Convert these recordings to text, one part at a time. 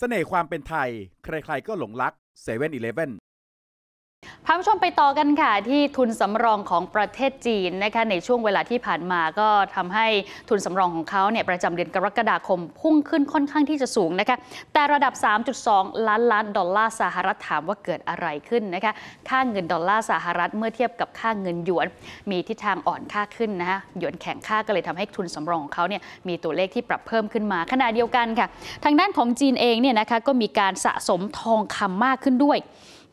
เสน่ห์ความเป็นไทย ใครๆก็หลงรักเซเว่นอีเลฟเว่นพาผู้ชมไปต่อกันค่ะที่ทุนสำรองของประเทศจีนนะคะในช่วงเวลาที่ผ่านมาก็ทำให้ทุนสำรองของเขาเนี่ย ประจำเดือนกรกฎาคมพุ่งขึ้นค่อนข้างที่จะสูงนะคะ แต่ระดับ 3.2 ล้านล้านดอลลาร์สหรัฐถามว่าเกิดอะไรขึ้นนะคะ ค่าเงินดอลลาร์สหรัฐ เมื่อเทียบกับค่าเงินหยวน มีทิศทางอ่อนค่าขึ้นนะคะหยวนแข็งค่าก็เลยทำให้ทุนสำรองของเขาเนี่ยมีตัวเลขที่ปรับเพิ่มขึ้นมา ขณะเดียวกันค่ะทางด้านของจีนเองเนี่ยนะคะก็มีการสะสมทองคำมากขึ้นด้วย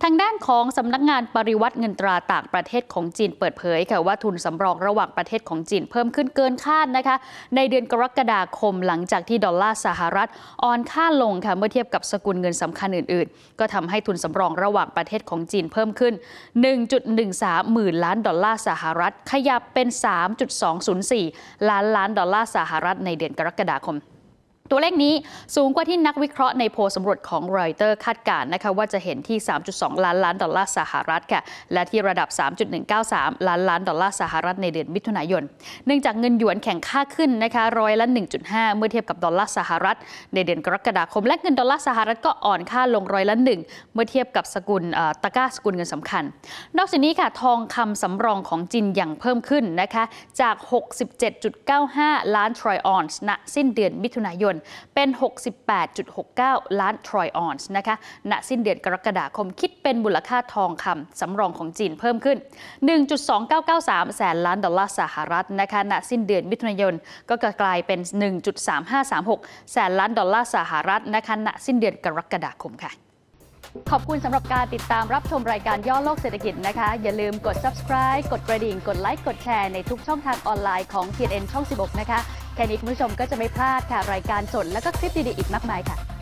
ทางด้านของสำนักงานปริวัติเงินตราต่างประเทศของจีนเปิดเผยค่ะว่าทุนสำรองระหว่างประเทศของจีนเพิ่มขึ้นเกินคาดนะคะในเดือนกรกฎาคมหลังจากที่ดอลลาร์สหรัฐอ่อนค่าลงค่ะเมื่อเทียบกับสกุลเงินสำคัญอื่นๆ ก็ทำให้ทุนสำรองระหว่างประเทศของจีนเพิ่มขึ้น 1.13 หมื่นล้านดอลลาร์สหรัฐขยับเป็น 3.204 ล้านล้านดอลลาร์สหรัฐในเดือนกรกฎาคมตัวเลขนี้สูงกว่าที่นักวิเคราะห์ในโพลสำรวจของรอยเตอร์คาดการณ์นะคะว่าจะเห็นที่ 3.2 ล้านล้านดอลลาร์สหรัฐค่ะและที่ระดับ 3.193 ล้านล้านดอลลาร์สหรัฐในเดือนมิถุนายนเนื่องจากเงินหยวนแข็งค่าขึ้นนะคะร้อยละ 1.5 เมื่อเทียบกับดอลลาร์สหรัฐ ในเดือนกรกฎาคม และเงินดอลลาร์สหรัฐก็อ่อนค่าลงร้อยละ 1 เมื่อเทียบกับสกุลตะก้าสกุลเงินสำคัญ นอกจากนี้ค่ะทองคำสำรองของจีนยังเพิ่มขึ้นนะคะจาก 67.95 ล้านทรอยออนซ์ณสิ้นเดือนมิถุนายนนเป็น 68.69 ล้านทรอยออนซ์นะคะ ณ สิ้นเดือนกรกฎาคม คิดเป็นมูลค่าทองคำสำรองของจีนเพิ่มขึ้น 1.2993 แสนล้านดอลลาร์สหรัฐนะคะ ณ สิ้นเดือนมิถุนายน ก็กลายเป็น 1.3536 แสนล้านดอลลาร์สหรัฐนะคะ ณ สิ้นเดือนกรกฎาคมค่ะ ขอบคุณสำหรับการติดตามรับชมรายการย่อโลกเศรษฐกิจนะคะ อย่าลืมกด subscribe กดกระดิ่ง กดไลค์ กดแชร์ในทุกช่องทางออนไลน์ของ TN ช่อง 16 นะคะแค่นี้คุณผู้ชมก็จะไม่พลาดค่ะ รายการสดและก็คลิปดีๆอีกมากมายค่ะ